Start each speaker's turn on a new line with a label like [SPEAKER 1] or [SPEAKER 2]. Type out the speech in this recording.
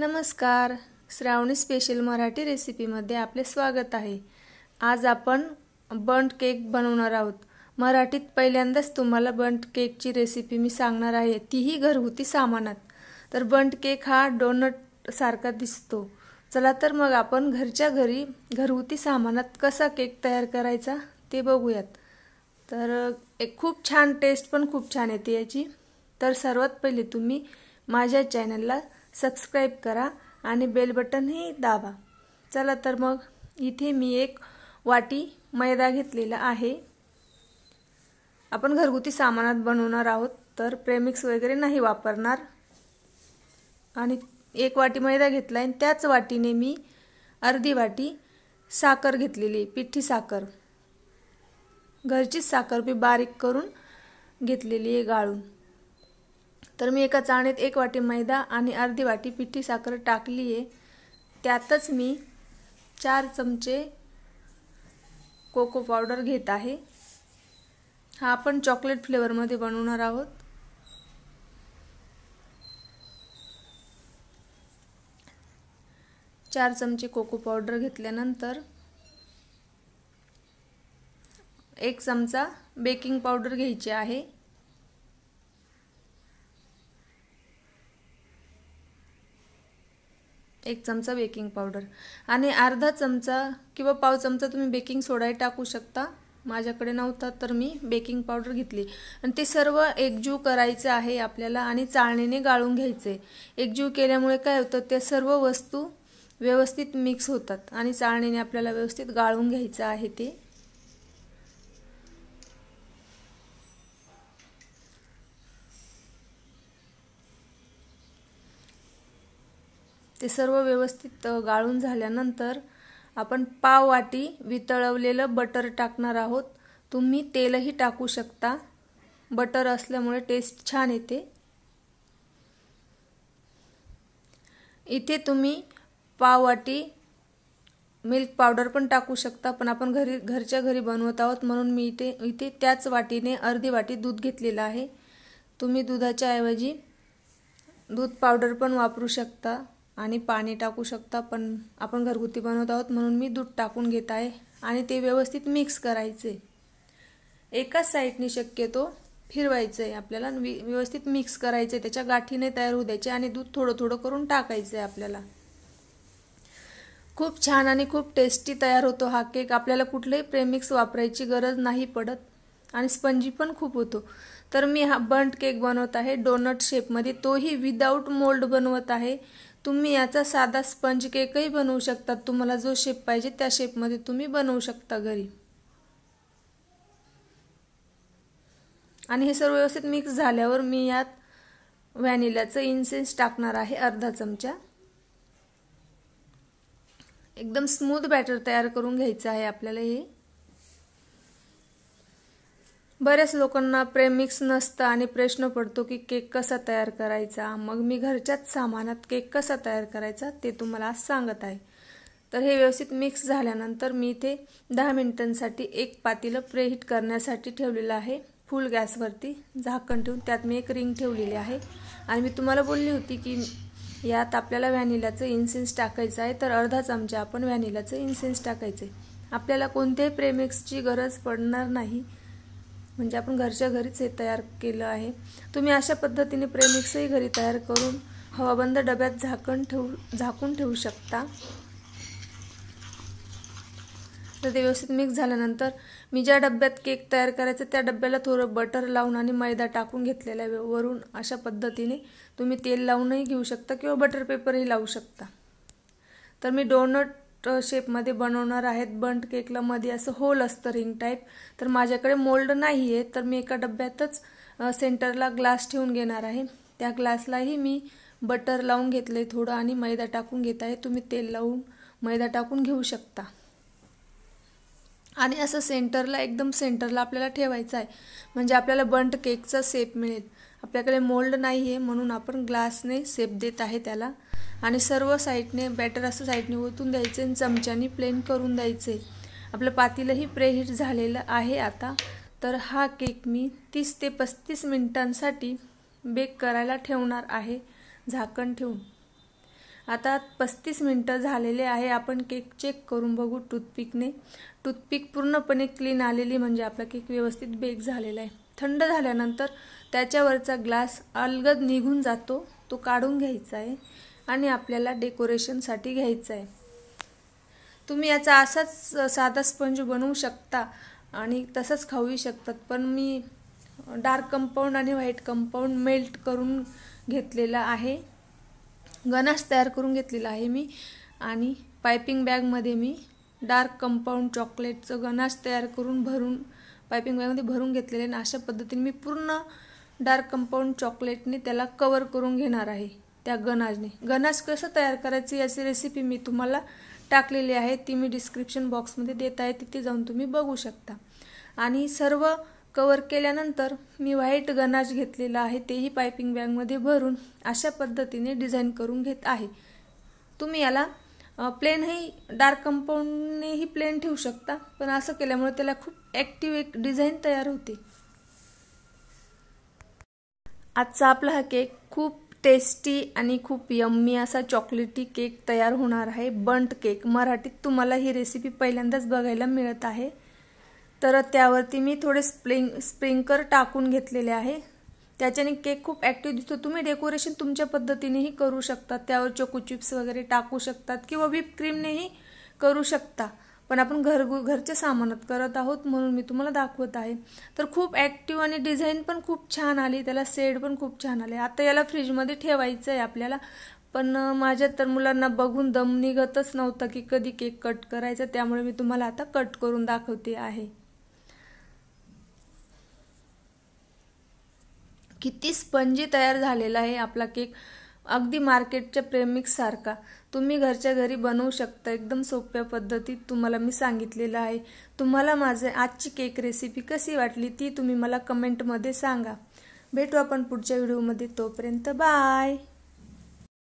[SPEAKER 1] नमस्कार श्रावणी स्पेशल मराठी रेसिपीमध्ये आपले स्वागत आहे आज आपण बंट केक बनवणार आहोत मराठीत पहिल्यांदाच तुम्हाला बंट केकची रेसिपी मी सांगणार आहे तीही घरगुती सामानात तर बंट केक हा डोनट सारखा दिसतो चला तर मग आपण घरच्या घरी घरगुती सामानात कसा केक तयार करायचा ते बघूयात तर एक खूप छान टेस्ट पण खूप छान येते याची तर सर्वात पहिले तुम्ही माझ्या चॅनलला सबस्क्राईब करा आणि बेल बटनही दाबा चला तर मग इथे मी एक वाटी मैदा घेतलेला आहे आपण घरगुती सामानात बनवणार आहोत तर प्रेमिक्स वगैरे नाही वापरणार आणि एक वाटी मैदा घेतला आहे त्याच वाटीने मी अर्धी वाटी साखर घेतलेली पिठी साखर घरचीच साखर मी बारीक करून घेतलेली आहे गाळून तर मी एका चाळणीत एक वाटी मैदा आणि अर्धी वाटी पिठी साखर टाकली आहे त्यातच मी चार चमचे कोको पावडर घेत आहे हा आपण चॉकलेट फ्लेवरमध्ये बनवणार आहोत चार चमचे कोको पावडर घेतल्यानंतर एक चमचा बेकिंग पावडर घ्यायची आहे एक चमचा बेकिंग पावडर आणि अर्धा चमचा किंवा पाव चमचा तुम्ही बेकिंग सोडाही टाकू शकता माझ्याकडे नव्हता तर मी बेकिंग पावडर घेतली आणि ते सर्व एकजीव करायचं आहे आपल्याला आणि चाळणीने गाळून घ्यायचे एकजीव केल्यामुळे काय होतं त्या सर्व वस्तू व्यवस्थित मिक्स होतात आणि चाळणीने आपल्याला व्यवस्थित गाळून घ्यायचं आहे ते ते सर्व व्यवस्थित गाळून झाल्यानंतर आपण पाव वाटी वितळवलेलं बटर टाकणार आहोत तुम्ही तेलही टाकू शकता बटर असल्यामुळे टेस्ट छान येते इथे तुम्ही पाव वाटी मिल्क पावडर पण टाकू शकता पण आपण घरी घरच्या घरी बनवत आहोत म्हणून मी इथे इथे त्याच वाटीने अर्धी वाटी दूध घेतलेलं आहे तुम्ही दुधाच्या ऐवजी दूध पावडर पण वापरू शकता आणि पाणी टाकू शकता पण आपण घरगुती बनवत आहोत म्हणून मी दूध टाकून घेत आहे आणि ते व्यवस्थित मिक्स करायचे एकाच साईडने शक्यतो फिरवायचं आहे आपल्याला व्यवस्थित मिक्स करायचं आहे त्याच्या गाठीने तयार होऊ द्यायचे आणि दूध थोडं थोडं करून टाकायचं आहे आपल्याला खूप छान आणि खूप टेस्टी तयार होतो हा केक आपल्याला कुठलंही प्रेमिक्स वापरायची गरज नाही पडत आणि स्पंजी पण खूप होतो तर मी हा बंट केक बनवत आहे डोनट शेपमध्ये तोही विदाऊट मोल्ड बनवत आहे तुम्ही याचा साधा स्पंज केकही बनवू शकता तुम्हाला जो शेप पाहिजे त्या शेपमध्ये तुम्ही बनवू शकता घरी आणि हे सर्व व्यवस्थित मिक्स झाल्यावर मी यात व्हॅनिलाचं इन्सेन्स टाकणार आहे अर्धा चमचा एकदम स्मूथ बॅटर तयार करून घ्यायचं आहे आपल्याला हे बऱ्याच लोकांना प्रेम मिक्स नसतं आणि प्रश्न पडतो की केक कसा तयार करायचा मग मी घरच्याच सामानात केक कसा तयार करायचा ते तुम्हाला आज सांगत आहे तर हे व्यवस्थित मिक्स झाल्यानंतर मी इथे दहा मिनिटांसाठी एक पातीलं हिट करण्यासाठी ठेवलेलं आहे फुल गॅसवरती झाकण ठेवून त्यात मी एक रिंग ठेवलेली आहे आणि मी तुम्हाला बोलली होती की यात आपल्याला व्हॅनिलाचं इन्सेन्स टाकायचं आहे तर अर्धा चमचा आपण व्हॅनिलाचं इन्सेन्स आहे आपल्याला कोणत्याही प्रेमिक्सची गरज पडणार नाही म्हणजे आपण घरच्या घरीच हे तयार केलं आहे तुम्ही अशा पद्धतीने प्रेमिक्सही घरी तयार करून हवाबंद डब्यात झाकण ठेवू झाकून ठेवू शकता तर ते व्यवस्थित मिक्स झाल्यानंतर मी ज्या डब्यात केक तयार करायचं त्या डब्याला थोडं बटर लावून आणि मैदा टाकून घेतलेला आहे वरून अशा पद्धतीने तुम्ही तेल लावूनही घेऊ शकता किंवा बटर पेपरही लावू शकता तर मी डोनट शेपमध्ये बनवणार आहेत बंट केकला मध्ये असं होल असतं रिंग टाईप तर माझ्याकडे मोल्ड नाही आहे तर मी एका डब्यातच सेंटरला ग्लास ठेवून घेणार आहे त्या ग्लासलाही मी बटर लावून घेतले थोडं आणि मैदा टाकून घेत आहे तुम्ही तेल लावून मैदा टाकून घेऊ शकता आणि असं सेंटरला एकदम सेंटरला आपल्याला ठेवायचं आहे म्हणजे आपल्याला बंट केकचा सेप मिळेल आपल्याकडे मोल्ड नाही आहे म्हणून आपण ग्लासने सेप देत आहे त्याला आणि सर्व साईडने बॅटर असं साईडने ओतून द्यायचे आणि चमच्याने प्लेन करून द्यायचे आपलं पातीलही प्रेहीट झालेलं आहे आता तर हा केक मी तीस ते पस्तीस मिनिटांसाठी बेक करायला ठेवणार आहे झाकण ठेवून आता पस्तीस मिनटं झालेले आहे आपण केक चेक करून बघू टूथपिकने टूथपिक पूर्णपणे क्लीन आलेली म्हणजे आपला केक व्यवस्थित बेक झालेला आहे थंड झाल्यानंतर त्याच्यावरचा ग्लास अलगद निघून जातो तो काढून घ्यायचा आहे आणि आपल्याला डेकोरेशनसाठी घ्यायचा आहे तुम्ही याचा असाच साधा स्पंज बनवू शकता आणि तसंच खाऊही शकतात पण मी डार्क कंपाऊंड आणि व्हाईट कंपाऊंड मेल्ट करून घेतलेला आहे गणाश तयार करून घेतलेला आहे मी आणि पायपिंग बॅगमध्ये मी डार्क कंपाऊंड चॉकलेटचं गणाश तयार करून भरून पायपिंग बॅगमध्ये भरून घेतलेले आणि अशा पद्धतीने मी पूर्ण डार्क कंपाऊंड चॉकलेटने त्याला कवर करून घेणार आहे त्या गनाजने गनाज कसं तयार करायचं याची रेसिपी मी तुम्हाला टाकलेली आहे ती मी डिस्क्रिप्शन बॉक्समध्ये देत आहे तिथे जाऊन तुम्ही बघू शकता आणि सर्व कवर केल्यानंतर मी व्हाईट गनाज घेतलेला आहे तेही पायपिंग बॅगमध्ये भरून अशा पद्धतीने डिझाईन करून घेत आहे तुम्ही याला प्लेनही डार्क कंपाऊंडनेही प्लेन ठेवू शकता पण असं केल्यामुळे त्याला खूप ॲक्टिव्ह एक डिझाईन तयार होते आजचा आपला हा केक खूप टेस्टी आणि खूप यम्मी असा चॉकलेटी केक तयार होणार आहे बंट केक मराठीत तुम्हाला ही रेसिपी पहिल्यांदाच बघायला मिळत आहे तर त्यावरती मी थोडे स्प्रिंग स्प्रिंकर टाकून घेतलेले आहे त्याच्याने केक खूप ॲक्टिव्ह दिसतो तुम्ही डेकोरेशन तुमच्या पद्धतीनेही करू शकता त्यावर चोको चिप्स वगैरे टाकू शकतात किंवा व्हिप क्रीमनेही करू शकता पण आपण घर घरच्या सामानात करत आहोत म्हणून मी तुम्हाला दाखवत आहे तर खूप ॲक्टिव्ह आणि डिझाईन पण खूप छान आली त्याला सेड पण खूप छान आले आता याला फ्रीजमध्ये ठेवायचं आहे आपल्याला पण माझ्या तर मुलांना बघून दम निघतच नव्हतं की कधी केक कट करायचा त्यामुळे मी तुम्हाला आता कट करून दाखवते आहे किती स्पंजी तयार झालेला आहे आपला केक अगदी मार्केटच्या प्रेमिक्ससारखा तुम्ही घरच्या घरी बनवू शकता एकदम सोप्या पद्धतीत तुम्हाला मी सांगितलेलं आहे तुम्हाला माझे आजची केक रेसिपी कशी वाटली ती तुम्ही मला कमेंटमध्ये सांगा भेटू आपण पुढच्या व्हिडिओमध्ये तोपर्यंत बाय